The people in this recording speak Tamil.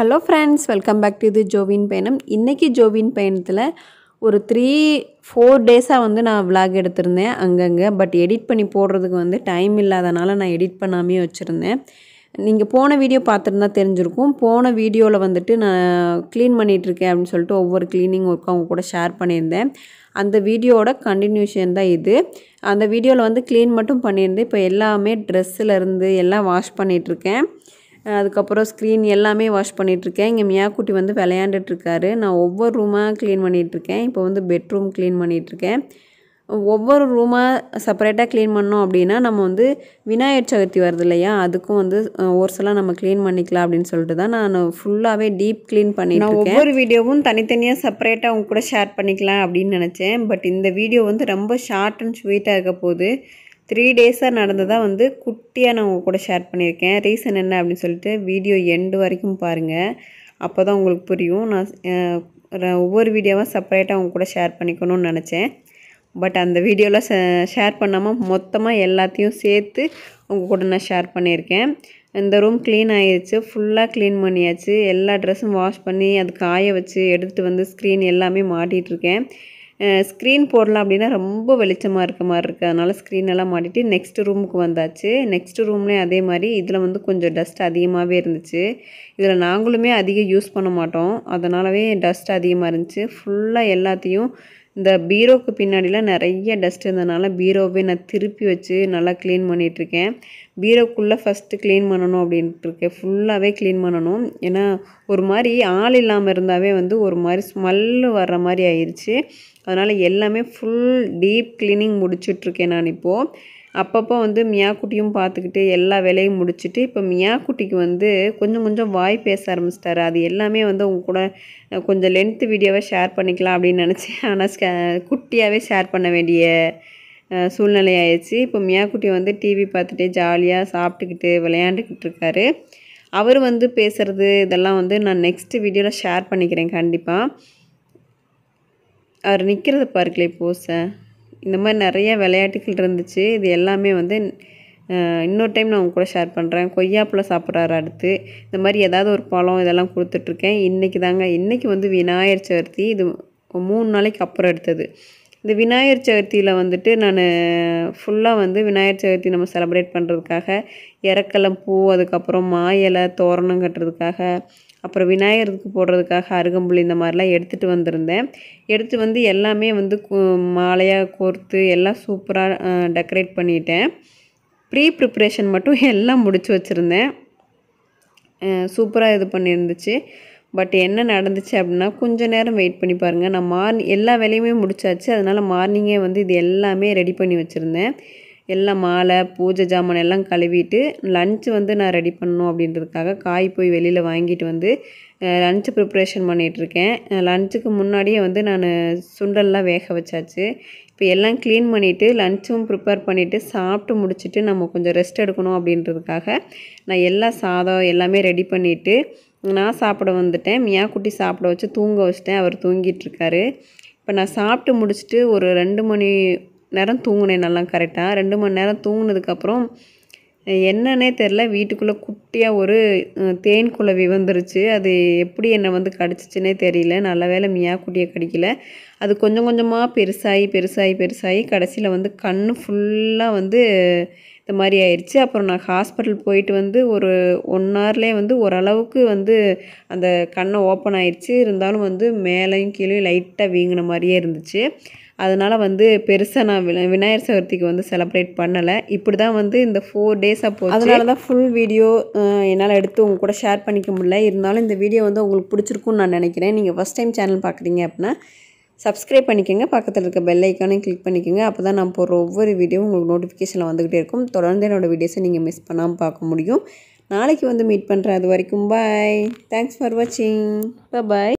hello friends welcome back to இது ஜோவின் பயணம் இன்றைக்கி ஜோவின் பயணத்தில் ஒரு த்ரீ ஃபோர் டேஸாக வந்து நான் விலாக் எடுத்திருந்தேன் அங்கங்கே பட் எடிட் பண்ணி போடுறதுக்கு வந்து டைம் இல்லாதனால நான் எடிட் பண்ணாமே வச்சுருந்தேன் நீங்கள் போன வீடியோ பார்த்துருந்தா தெரிஞ்சிருக்கும் போன வீடியோவில் வந்துட்டு நான் க்ளீன் பண்ணிகிட்ருக்கேன் அப்படின்னு சொல்லிட்டு ஒவ்வொரு க்ளீனிங் ஒர்க்கும் அவங்க கூட ஷேர் பண்ணியிருந்தேன் அந்த வீடியோட கண்டினியூஷன் தான் இது அந்த வீடியோவில் வந்து க்ளீன் மட்டும் பண்ணியிருந்தேன் இப்போ எல்லாமே ட்ரெஸ்ஸில் இருந்து எல்லாம் வாஷ் பண்ணிகிட்ருக்கேன் அதுக்கப்புறம் ஸ்க்ரீன் எல்லாமே வாஷ் பண்ணிகிட்ருக்கேன் இங்கே மியாக்குட்டி வந்து விளையாண்டுட்ருக்காரு நான் ஒவ்வொரு ரூமாக க்ளீன் பண்ணிகிட்ருக்கேன் இப்போ வந்து பெட்ரூம் க்ளீன் பண்ணிகிட்ருக்கேன் ஒவ்வொரு ரூமாக செப்பரேட்டாக க்ளீன் பண்ணோம் அப்படின்னா நம்ம வந்து விநாயகர் சதுர்த்தி வருது இல்லையா அதுக்கும் வந்து ஒரு சில நம்ம க்ளீன் பண்ணிக்கலாம் அப்படின்னு சொல்லிட்டு தான் நான் ஃபுல்லாகவே டீப் க்ளீன் பண்ணிட்டு நான் ஒவ்வொரு வீடியோவும் தனித்தனியாக செப்பரேட்டாக அவங்க கூட ஷேர் பண்ணிக்கலாம் அப்படின்னு நினச்சேன் பட் இந்த வீடியோ வந்து ரொம்ப ஷார்ட் அண்ட் ஸ்வீட்டாக இருக்க போகுது த்ரீ டேஸாக நடந்ததாக வந்து குட்டியாக நான் உங்கள் கூட ஷேர் பண்ணியிருக்கேன் ரீசன் என்ன அப்படின்னு சொல்லிட்டு வீடியோ எண்டு வரைக்கும் பாருங்கள் அப்போ தான் உங்களுக்கு புரியும் நான் ஒவ்வொரு வீடியோவாக செப்பரேட்டாக உங்கள் கூட ஷேர் பண்ணிக்கணும்னு நினச்சேன் பட் அந்த வீடியோவில் ஷேர் பண்ணாமல் மொத்தமாக எல்லாத்தையும் சேர்த்து உங்கள் கூட நான் ஷேர் பண்ணியிருக்கேன் இந்த ரூம் க்ளீன் ஆகிடுச்சு ஃபுல்லாக க்ளீன் பண்ணியாச்சு எல்லா ட்ரெஸ்ஸும் வாஷ் பண்ணி அது காய வச்சு எடுத்துகிட்டு வந்து ஸ்க்ரீன் எல்லாமே மாட்டிகிட்ருக்கேன் ஸ்க்ரீன் போடலாம் அப்படின்னா ரொம்ப வெளிச்சமாக இருக்க மாதிரி இருக்குது அதனால் ஸ்க்ரீன் எல்லாம் மாட்டிட்டு நெக்ஸ்ட் ரூமுக்கு வந்தாச்சு நெக்ஸ்ட் ரூம்லேயும் அதே மாதிரி இதில் வந்து கொஞ்சம் டஸ்ட் அதிகமாகவே இருந்துச்சு இதில் நாங்களுமே அதிகம் யூஸ் பண்ண மாட்டோம் அதனாலவே டஸ்ட் அதிகமாக இருந்துச்சு ஃபுல்லாக எல்லாத்தையும் இந்த பீரோவுக்கு பின்னாடிலாம் நிறைய டஸ்ட் இருந்ததுனால பீரோவே நான் திருப்பி வச்சு நல்லா க்ளீன் பண்ணிகிட்ருக்கேன் பீரோக்குள்ளே ஃபஸ்ட்டு க்ளீன் பண்ணணும் அப்படின்ட்டு இருக்கேன் ஃபுல்லாகவே க்ளீன் பண்ணணும் ஏன்னா ஒரு மாதிரி ஆள் இல்லாமல் இருந்தாவே வந்து ஒரு மாதிரி ஸ்மெல்லு வர்ற மாதிரி ஆயிடுச்சு அதனால் எல்லாமே ஃபுல் டீப் க்ளீனிங் முடிச்சுட்ருக்கேன் நான் இப்போது அப்பப்போ வந்து மியாக்குட்டியும் பார்த்துக்கிட்டு எல்லா வேலையும் முடிச்சுட்டு இப்போ மியாக்குட்டிக்கு வந்து கொஞ்சம் கொஞ்சம் வாய் பேச ஆரம்பிச்சிட்டாரு அது எல்லாமே வந்து உங்க கூட கொஞ்சம் லென்த்து வீடியோவை ஷேர் பண்ணிக்கலாம் அப்படின்னு நினச்சேன் ஆனால் குட்டியாகவே ஷேர் பண்ண வேண்டிய சூழ்நிலை ஆயிடுச்சு இப்போ மியாக்குட்டி வந்து டிவி பார்த்துட்டு ஜாலியாக சாப்பிட்டுக்கிட்டு விளையாண்டுக்கிட்டு இருக்காரு அவர் வந்து பேசுகிறது இதெல்லாம் வந்து நான் நெக்ஸ்ட்டு வீடியோவில் ஷேர் பண்ணிக்கிறேன் கண்டிப்பாக அவர் நிற்கிறத பாருங்களே போஸை இந்த மாதிரி நிறைய விளையாட்டுகள் இருந்துச்சு இது எல்லாமே வந்து இன்னொரு டைம் நான் உங்க கூட ஷேர் பண்ணுறேன் கொய்யாப்பழம் சாப்பிட்றாரு அடுத்து இந்த மாதிரி ஏதாவது ஒரு பழம் இதெல்லாம் கொடுத்துட்ருக்கேன் இன்றைக்கி தாங்க இன்றைக்கி வந்து விநாயகர் சதுர்த்தி இது மூணு நாளைக்கு அப்புறம் எடுத்தது இந்த விநாயகர் சதுர்த்தியில் வந்துட்டு நான் ஃபுல்லாக வந்து விநாயகர் சதுர்த்தி நம்ம செலப்ரேட் பண்ணுறதுக்காக இறக்கலம் பூ அதுக்கப்புறம் மா இலை தோரணம் கட்டுறதுக்காக அப்புறம் விநாயகருக்கு போடுறதுக்காக அருகம்புள்ளி இந்த மாதிரிலாம் எடுத்துகிட்டு வந்திருந்தேன் எடுத்து வந்து எல்லாமே வந்து மாலையாக கோர்த்து எல்லாம் சூப்பராக டெக்கரேட் பண்ணிட்டேன் ப்ரீ ப்ரிப்ரேஷன் மட்டும் எல்லாம் முடித்து வச்சுருந்தேன் சூப்பராக இது பண்ணியிருந்துச்சு பட் என்ன நடந்துச்சு அப்படின்னா கொஞ்சம் நேரம் வெயிட் பண்ணி பாருங்கள் நான் மார்னிங் எல்லா வேலையுமே முடிச்சாச்சு அதனால் மார்னிங்கே வந்து இது எல்லாமே ரெடி பண்ணி வச்சுருந்தேன் எல்லாம் மாலை பூஜை ஜாமான் எல்லாம் கழுவிட்டு லன்ச் வந்து நான் ரெடி பண்ணணும் அப்படின்றதுக்காக காய் போய் வெளியில் வாங்கிட்டு வந்து லன்ச் ப்ரிப்ரேஷன் பண்ணிகிட்ருக்கேன் லன்ச்சுக்கு முன்னாடியே வந்து நான் சுண்டல்லாம் வேக வச்சாச்சு இப்போ எல்லாம் க்ளீன் பண்ணிவிட்டு லன்ச்சும் ப்ரிப்பேர் பண்ணிவிட்டு சாப்பிட்டு முடிச்சுட்டு நம்ம கொஞ்சம் ரெஸ்ட் எடுக்கணும் அப்படின்றதுக்காக நான் எல்லா சாதம் எல்லாமே ரெடி பண்ணிவிட்டு நான் சாப்பிட வந்துட்டேன் மியா குட்டி சாப்பிட வச்சு தூங்க வச்சிட்டேன் அவர் தூங்கிட்டுருக்காரு இப்போ நான் சாப்பிட்டு முடிச்சுட்டு ஒரு ரெண்டு மணி நேரம் தூங்கினேன் நல்லா கரெக்டாக ரெண்டு மணி நேரம் தூங்கினதுக்கப்புறம் என்னன்னே தெரில வீட்டுக்குள்ளே குட்டியாக ஒரு தேன் குழவி வந்துருச்சு அது எப்படி என்னை வந்து கடிச்சிச்சுன்னே தெரியல நல்ல வேலை மியா குட்டியை கடிக்கல அது கொஞ்சம் கொஞ்சமாக பெருசாகி பெருசாகி பெருசாகி கடைசியில் வந்து கண் ஃபுல்லாக வந்து இந்த மாதிரி ஆயிடுச்சு அப்புறம் நான் ஹாஸ்பிட்டல் போயிட்டு வந்து ஒரு ஒன் ஹவர்லேயே வந்து ஓரளவுக்கு வந்து அந்த கண்ணை ஓப்பன் ஆயிடுச்சு இருந்தாலும் வந்து மேலேயும் கீழே லைட்டாக வீங்கின மாதிரியே இருந்துச்சு அதனால் வந்து பெருசாக நான் விநாயகர் சதுர்த்திக்கு வந்து செலப்ரேட் பண்ணலை இப்படி தான் வந்து இந்த ஃபோர் டேஸாக போகுது அதனால தான் ஃபுல் வீடியோ என்னால் எடுத்து உங்கள் கூட ஷேர் பண்ணிக்க முடியல இருந்தாலும் இந்த வீடியோ வந்து உங்களுக்கு பிடிச்சிருக்குன்னு நான் நினைக்கிறேன் நீங்கள் ஃபஸ்ட் டைம் சேனல் பார்க்குறீங்க அப்படின்னா சப்ஸ்கிரைப் பண்ணிக்கோங்க பக்கத்தில் இருக்க பெல் ஐக்கானே கிளிக் பண்ணிக்கோங்க அப்போ தான் நான் போடுற ஒவ்வொரு வீடியோ உங்களுக்கு நோட்டிஃபிகேஷனில் வந்துக்கிட்டே இருக்கும் தொடர்ந்து என்னோடய வீடியோஸை நீங்கள் மிஸ் பண்ணாமல் பார்க்க முடியும் நாளைக்கு வந்து மீட் பண்ணுறேன் அது வரைக்கும் பாய் தேங்க்ஸ் ஃபார் வாட்சிங் பாய்